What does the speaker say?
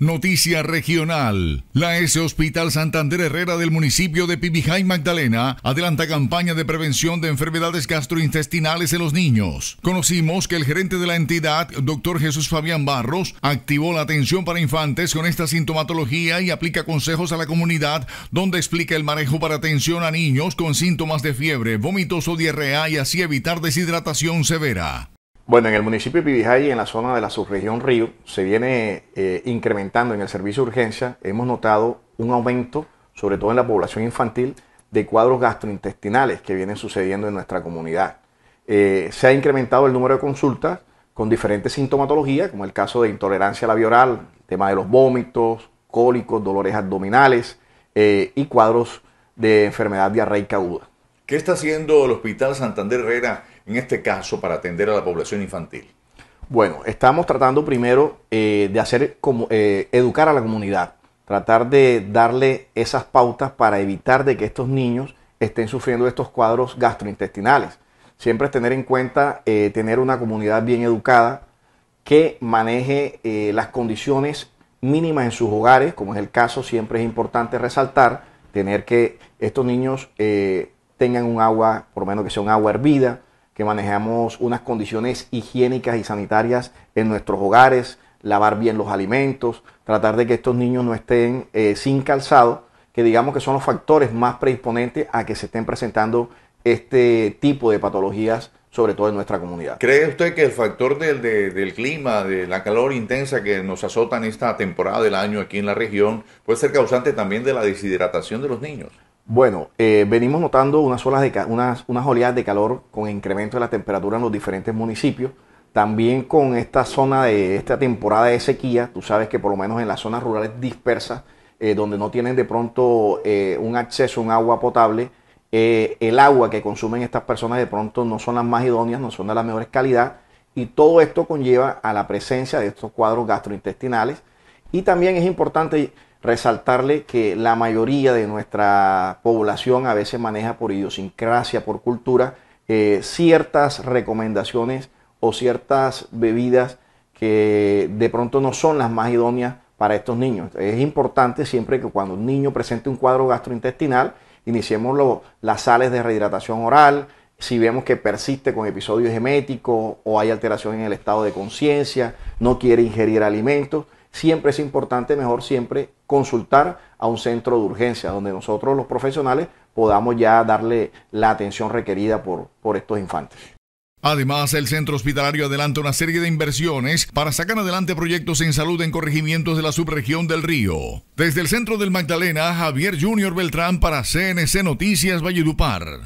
Noticia regional. La S Hospital Santander Herrera del municipio de Pibijay Magdalena adelanta campaña de prevención de enfermedades gastrointestinales en los niños. Conocimos que el gerente de la entidad, doctor Jesús Fabián Barros, activó la atención para infantes con esta sintomatología y aplica consejos a la comunidad donde explica el manejo para atención a niños con síntomas de fiebre, vómitos o diarrea y así evitar deshidratación severa. Bueno, en el municipio de Pibijay, en la zona de la subregión Río, se viene eh, incrementando en el servicio de urgencia. Hemos notado un aumento, sobre todo en la población infantil, de cuadros gastrointestinales que vienen sucediendo en nuestra comunidad. Eh, se ha incrementado el número de consultas con diferentes sintomatologías, como el caso de intolerancia a la tema de los vómitos, cólicos, dolores abdominales eh, y cuadros de enfermedad diarreica aguda. ¿Qué está haciendo el Hospital Santander Herrera en este caso para atender a la población infantil? Bueno, estamos tratando primero eh, de hacer eh, educar a la comunidad, tratar de darle esas pautas para evitar de que estos niños estén sufriendo estos cuadros gastrointestinales. Siempre es tener en cuenta eh, tener una comunidad bien educada que maneje las condiciones mínimas en sus hogares, como es el caso, siempre es importante resaltar, tener que estos niños tengan un agua, por lo menos que sea un agua hervida, que manejemos unas condiciones higiénicas y sanitarias en nuestros hogares, lavar bien los alimentos, tratar de que estos niños no estén eh, sin calzado, que digamos que son los factores más predisponentes a que se estén presentando este tipo de patologías, sobre todo en nuestra comunidad. ¿Cree usted que el factor del, del clima, de la calor intensa que nos azota en esta temporada del año aquí en la región, puede ser causante también de la deshidratación de los niños? Bueno, eh, venimos notando unas, olas de unas, oleadas de calor con incremento de la temperatura en los diferentes municipios. También con esta zona de esta temporada de sequía, tú sabes que por lo menos en las zonas rurales dispersas, eh, donde no tienen de pronto eh, un acceso a un agua potable, el agua que consumen estas personas de pronto no son las más idóneas, no son de la mejor calidad. Y todo esto conlleva a la presencia de estos cuadros gastrointestinales. Y también es importante resaltarle que la mayoría de nuestra población a veces maneja por idiosincrasia, por cultura, eh, ciertas recomendaciones o ciertas bebidas que de pronto no son las más idóneas para estos niños. Es importante siempre que cuando un niño presente un cuadro gastrointestinal, iniciemos las sales de rehidratación oral, si vemos que persiste con episodios gemético o hay alteración en el estado de conciencia, no quiere ingerir alimentos, siempre es importante, mejor siempre, consultar a un centro de urgencia, donde nosotros los profesionales podamos ya darle la atención requerida por, por estos infantes. Además, el centro hospitalario adelanta una serie de inversiones para sacar adelante proyectos en salud en corregimientos de la subregión del río. Desde el centro del Magdalena, Javier Junior Beltrán para CNC Noticias Valledupar.